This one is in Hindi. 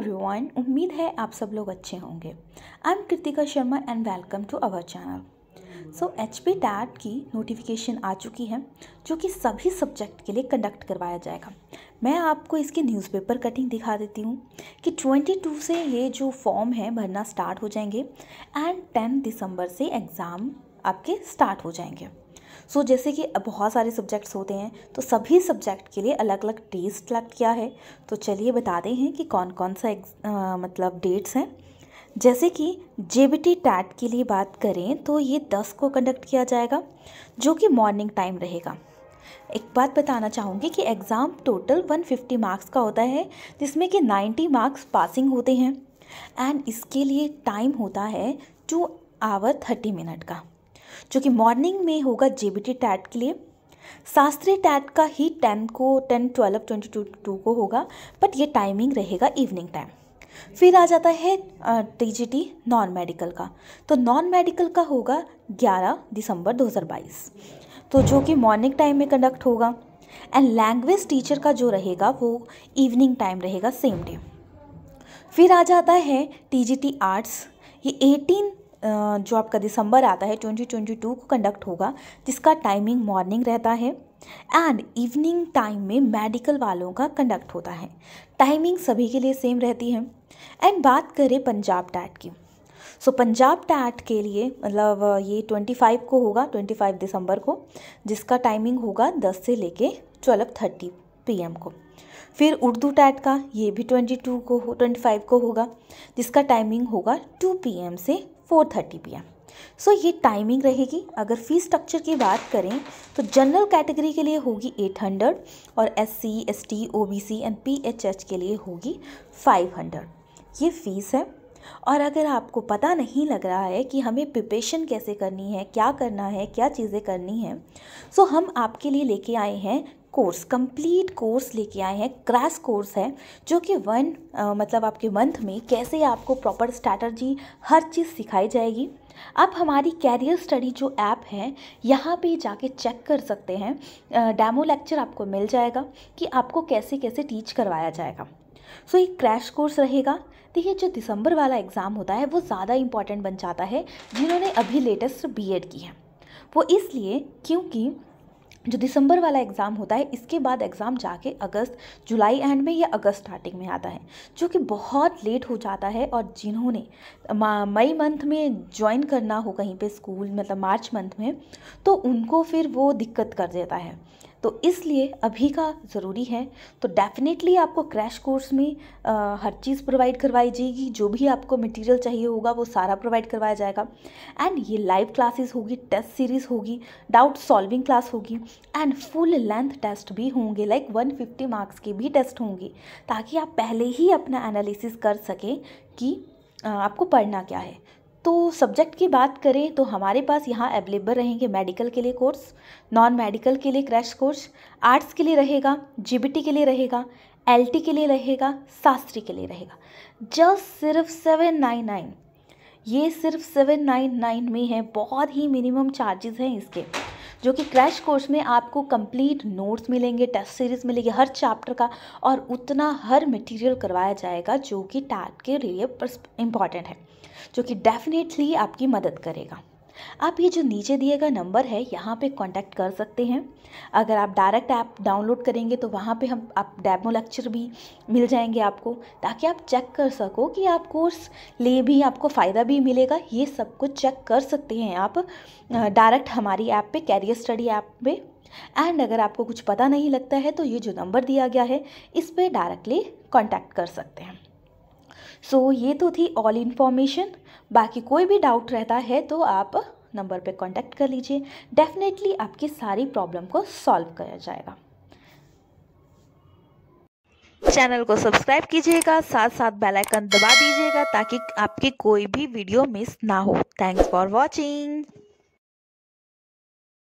एवरीवन उम्मीद है आप सब लोग अच्छे होंगे I am Kritika Sharma and welcome to our channel so H P TET की नोटिफिकेशन आ चुकी है जो कि सभी सब्जेक्ट के लिए कंडक्ट करवाया जाएगा मैं आपको इसके न्यूज़पेपर कटिंग दिखा देती हूँ कि 22 से ये जो फॉर्म है भरना स्टार्ट हो जाएंगे एंड 10 दिसंबर से एग्ज़ाम आपके स्टार्ट हो जाएंगे सो so, जैसे कि बहुत सारे सब्जेक्ट्स होते हैं तो सभी सब्जेक्ट के लिए अलग अलग टेस्ट सेलेक्ट किया है तो चलिए बताते हैं कि कौन कौन सा आ, मतलब डेट्स हैं जैसे कि जे बी टी टैट के लिए बात करें तो ये दस को कंडक्ट किया जाएगा जो कि मॉर्निंग टाइम रहेगा एक बात बताना चाहूँगी कि एग्ज़ाम टोटल 150 मार्क्स का होता है जिसमें कि 90 मार्क्स पासिंग होते हैं एंड इसके लिए टाइम होता है टू आवर थर्टी मिनट का जो कि मॉर्निंग में होगा जे टी टैट के लिए शास्त्रीय टैट का ही टेन को ten twelve twenty two two को होगा बट ये टाइमिंग रहेगा इवनिंग टाइम फिर आ जाता है टी टी नॉन मेडिकल का तो नॉन मेडिकल का होगा 11 दिसंबर 2022 तो जो कि मॉर्निंग टाइम में कंडक्ट होगा एंड लैंग्वेज टीचर का जो रहेगा वो इवनिंग टाइम रहेगा सेम डे फिर आ जाता है टी आर्ट्स ये एटीन जो आपका दिसंबर आता है 2022 को कंडक्ट होगा जिसका टाइमिंग मॉर्निंग रहता है एंड इवनिंग टाइम में मेडिकल वालों का कंडक्ट होता है टाइमिंग सभी के लिए सेम रहती है एंड बात करें पंजाब टैट की सो so, पंजाब टैट के लिए मतलब ये 25 को होगा 25 दिसंबर को जिसका टाइमिंग होगा 10 से लेके ट्वेल्व थर्टी पी को फिर उर्दू टैट का ये भी 22 को हो 25 को होगा जिसका टाइमिंग होगा 2 पीएम से four thirty P M so ये टाइमिंग रहेगी अगर फ़ी स्ट्रक्चर की बात करें तो जनरल कैटेगरी के लिए होगी एट हंड्रेड और S C S T O B C and P H H के लिए होगी फाइव हंड्रेड ये फ़ीस है और अगर आपको पता नहीं लग रहा है कि हमें प्रिपेशन कैसे करनी है क्या करना है क्या चीज़ें करनी हैं सो हम आपके लिए लेके आए हैं कोर्स कंप्लीट कोर्स लेके आए हैं क्रैश कोर्स है जो कि वन आ, मतलब आपके मंथ में कैसे आपको प्रॉपर स्ट्रैटर्जी हर चीज़ सिखाई जाएगी आप हमारी कैरियर स्टडी जो ऐप है यहाँ पे जाके चेक कर सकते हैं डेमो लेक्चर आपको मिल जाएगा कि आपको कैसे कैसे टीच करवाया जाएगा सो so, ये क्रैश कोर्स रहेगा देखिए जो दिसंबर वाला एग्ज़ाम होता है वो ज़्यादा इंपॉर्टेंट बन जाता है जिन्होंने अभी लेटेस्ट बीएड की है वो इसलिए क्योंकि जो दिसंबर वाला एग्ज़ाम होता है इसके बाद एग्ज़ाम जाके अगस्त जुलाई एंड में या अगस्त स्टार्टिंग में आता है जो कि बहुत लेट हो जाता है और जिन्होंने मई मंथ में ज्वाइन करना हो कहीं पे स्कूल मतलब मार्च मंथ में तो उनको फिर वो दिक्कत कर देता है तो इसलिए अभी का ज़रूरी है तो डेफिनेटली आपको क्रैश कोर्स में आ, हर चीज़ प्रोवाइड करवाई जाएगी जो भी आपको मटेरियल चाहिए होगा वो सारा प्रोवाइड करवाया जाएगा एंड ये लाइव क्लासेस होगी टेस्ट सीरीज़ होगी डाउट सॉल्विंग क्लास होगी एंड फुल लेंथ टेस्ट भी होंगे लाइक वन फिफ्टी मार्क्स के भी टेस्ट होंगे ताकि आप पहले ही अपना एनालिसिस कर सकें कि आपको पढ़ना क्या है तो सब्जेक्ट की बात करें तो हमारे पास यहाँ अवेलेबल रहेंगे मेडिकल के लिए कोर्स नॉन मेडिकल के लिए क्रैश कोर्स आर्ट्स के लिए रहेगा जीबीटी के लिए रहेगा एलटी के लिए रहेगा शास्त्री के लिए रहेगा जस्ट सिर्फ सेवन नाइन नाइन ये सिर्फ सेवन नाइन नाइन में है बहुत ही मिनिमम चार्जेस हैं इसके जो कि क्रैश कोर्स में आपको कंप्लीट नोट्स मिलेंगे टेस्ट सीरीज़ मिलेगी हर चैप्टर का और उतना हर मटेरियल करवाया जाएगा जो कि टैट के लिए इंपॉर्टेंट है जो कि डेफिनेटली आपकी मदद करेगा आप ये जो नीचे दिए गए नंबर है यहाँ पे कांटेक्ट कर सकते हैं अगर आप डायरेक्ट ऐप डाउनलोड करेंगे तो वहाँ पे हम आप डेमो लेक्चर भी मिल जाएंगे आपको ताकि आप चेक कर सको कि आप कोर्स ले भी आपको फ़ायदा भी मिलेगा ये सब कुछ चेक कर सकते हैं आप डायरेक्ट हमारी ऐप पे कैरियर स्टडी ऐप पे एंड अगर आपको कुछ पता नहीं लगता है तो ये जो नंबर दिया गया है इस पर डायरेक्टली कॉन्टैक्ट कर सकते हैं सो so, ये तो थी ऑल इन्फॉर्मेशन बाकी कोई भी डाउट रहता है तो आप नंबर पे कांटेक्ट कर लीजिए डेफिनेटली आपकी सारी प्रॉब्लम को सॉल्व किया जाएगा चैनल को सब्सक्राइब कीजिएगा साथ साथ बेल आइकन दबा दीजिएगा ताकि आपकी कोई भी वीडियो मिस ना हो थैंक्स फॉर वॉचिंग